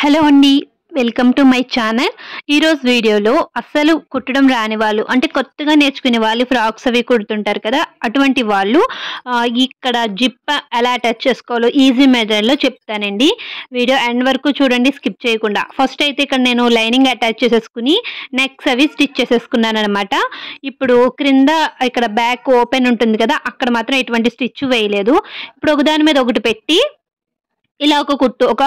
hello అండి welcome to my channel ఈరోజు వీడియోలో అస్సలు కుట్టడం రాని వాళ్ళు అంటే కొత్తగా నేర్చుకునే వాళ్ళు ఫ్రాక్స్ అవి కుడుతుంటారు కదా అటువంటి వాళ్ళు ఇక్కడ జిప్ ఎలా అటాచ్ చేసుకోవాలో ఈజీ మెథడ్లో చెప్తానండి వీడియో ఎండ్ వరకు చూడండి స్కిప్ చేయకుండా ఫస్ట్ అయితే ఇక్కడ నేను లైనింగ్ అటాచ్ చేసేసుకుని నెక్స్ అవి స్టిచ్ చేసేసుకున్నాను అనమాట ఇప్పుడు క్రింద ఇక్కడ బ్యాక్ ఓపెన్ ఉంటుంది కదా అక్కడ మాత్రం ఎటువంటి స్టిచ్ వేయలేదు ఇప్పుడు ఒకదాని మీద ఒకటి పెట్టి ఇలా ఒక కుట్టు ఒక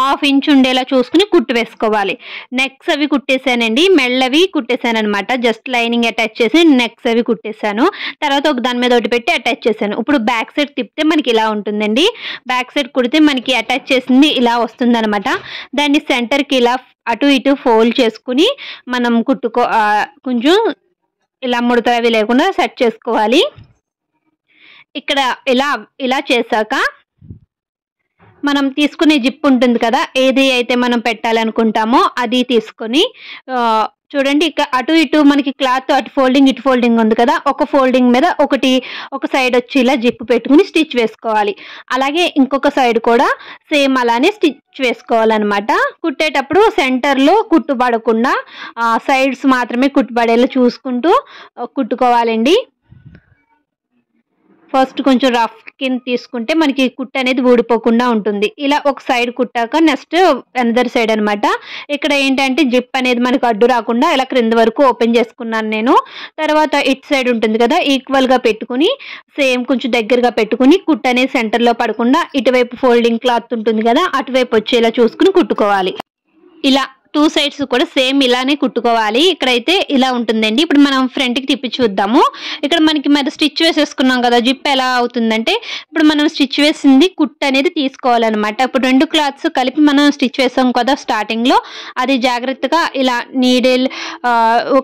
హాఫ్ ఇంచ్ ఉండేలా చూసుకుని కుట్టు వేసుకోవాలి నెక్స్ అవి కుట్టేశానండి మెళ్ళవి కుట్టేశాను అనమాట జస్ట్ లైనింగ్ అటాచ్ చేసి నెక్స్ అవి కుట్టేశాను తర్వాత ఒక దాని మీద ఒకటి పెట్టి అటాచ్ చేశాను ఇప్పుడు బ్యాక్ సైడ్ తిప్పితే మనకి ఇలా ఉంటుందండి బ్యాక్ సైడ్ కుడితే మనకి అటాచ్ చేసింది ఇలా వస్తుందనమాట దాన్ని సెంటర్కి ఇలా అటు ఇటు ఫోల్డ్ చేసుకుని మనం కుట్టుకో కొంచెం ఇలా ముడతలు అవి లేకుండా సెట్ చేసుకోవాలి ఇక్కడ ఇలా ఇలా చేశాక మనం తీసుకునే జిప్ ఉంటుంది కదా ఏది అయితే మనం పెట్టాలనుకుంటామో అది తీసుకొని చూడండి ఇక అటు ఇటు మనకి క్లాత్ అటు ఫోల్డింగ్ ఇటు ఫోల్డింగ్ ఉంది కదా ఒక ఫోల్డింగ్ మీద ఒకటి ఒక సైడ్ వచ్చి ఇలా జిప్పు పెట్టుకుని స్టిచ్ వేసుకోవాలి అలాగే ఇంకొక సైడ్ కూడా సేమ్ అలానే స్టిచ్ వేసుకోవాలన్నమాట కుట్టేటప్పుడు సెంటర్లో కుట్టుబడకుండా సైడ్స్ మాత్రమే కుట్టుపడేలా చూసుకుంటూ కుట్టుకోవాలండి ఫస్ట్ కొంచెం రఫ్ కింద తీసుకుంటే మనకి కుట్ట అనేది ఊడిపోకుండా ఉంటుంది ఇలా ఒక సైడ్ కుట్టాక నెక్స్ట్ అనదర్ సైడ్ అనమాట ఇక్కడ ఏంటంటే జిప్ అనేది మనకు అడ్డు రాకుండా ఇలా క్రింద వరకు ఓపెన్ చేసుకున్నాను నేను తర్వాత ఇట్ సైడ్ ఉంటుంది కదా ఈక్వల్గా పెట్టుకుని సేమ్ కొంచెం దగ్గరగా పెట్టుకుని కుట్ట అనేది సెంటర్లో పడకుండా ఇటువైపు ఫోల్డింగ్ క్లాత్ ఉంటుంది కదా అటువైపు వచ్చేలా చూసుకుని కుట్టుకోవాలి ఇలా టూ సైడ్స్ కూడా సేమ్ ఇలానే కుట్టుకోవాలి ఇక్కడైతే ఇలా ఉంటుందండి ఇప్పుడు మనం ఫ్రంట్కి తిప్పి చూద్దాము ఇక్కడ మనకి మరి స్టిచ్ వేసేసుకున్నాం కదా జిప్ ఎలా అవుతుందంటే ఇప్పుడు మనం స్టిచ్ వేసింది కుట్ అనేది తీసుకోవాలన్నమాట ఇప్పుడు రెండు క్లాత్స్ కలిపి మనం స్టిచ్ వేసాం కదా స్టార్టింగ్లో అది జాగ్రత్తగా ఇలా నీడిల్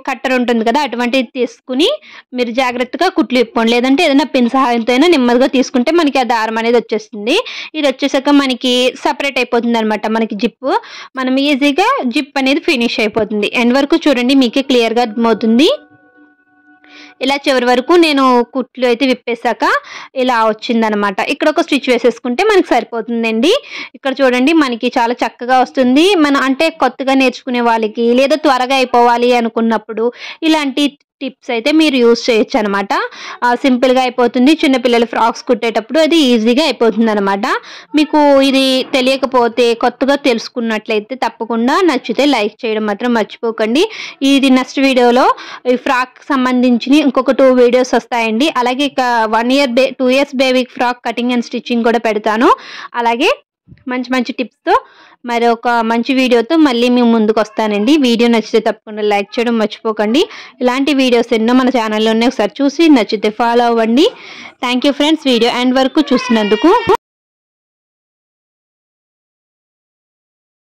కట్టర్ ఉంటుంది కదా అటువంటిది తీసుకుని మీరు జాగ్రత్తగా కుట్లు ఇప్పండి లేదంటే ఏదైనా పిన్ సహాయంతో అయినా నెమ్మదిగా తీసుకుంటే మనకి ఆ దారం అనేది వచ్చేస్తుంది ఇది వచ్చేసాక మనకి సపరేట్ అయిపోతుంది అనమాట మనకి జిప్ మనం ఈజీగా జిప్ అనేది ఫినిష్ అయిపోతుంది ఎండ్ వరకు చూడండి మీకే క్లియర్గా అర్థమవుతుంది ఇలా చివరి వరకు నేను కుట్లు అయితే విప్పేశాక ఇలా వచ్చిందనమాట ఇక్కడ ఒక స్టిచ్ వేసేసుకుంటే మనకి సరిపోతుందండి ఇక్కడ చూడండి మనకి చాలా చక్కగా వస్తుంది మనం అంటే కొత్తగా నేర్చుకునే వాళ్ళకి లేదా త్వరగా అయిపోవాలి అనుకున్నప్పుడు ఇలాంటి టిప్స్ అయితే మీరు యూస్ చేయొచ్చు అనమాట సింపుల్గా అయిపోతుంది చిన్నపిల్లల ఫ్రాక్స్ కుట్టేటప్పుడు అది ఈజీగా అయిపోతుంది అనమాట మీకు ఇది తెలియకపోతే కొత్తగా తెలుసుకున్నట్లయితే తప్పకుండా నచ్చితే లైక్ చేయడం మాత్రం మర్చిపోకండి ఇది నెక్స్ట్ వీడియోలో ఈ ఫ్రాక్ సంబంధించి ఇంకొక టూ వీడియోస్ వస్తాయండి అలాగే ఇక వన్ ఇయర్ బే two years baby frock cutting and stitching కూడా పెడతాను అలాగే మంచి మంచి టిప్స్తో మరి ఒక మంచి వీడియోతో మళ్ళీ మేము ముందుకు వస్తానండి వీడియో నచ్చితే తప్పకుండా లైక్ చేయడం మర్చిపోకండి ఇలాంటి వీడియోస్ ఎన్నో మన ఛానల్లోనే ఒకసారి చూసి నచ్చితే ఫాలో అవ్వండి థ్యాంక్ ఫ్రెండ్స్ వీడియో అండ్ వరకు చూసినందుకు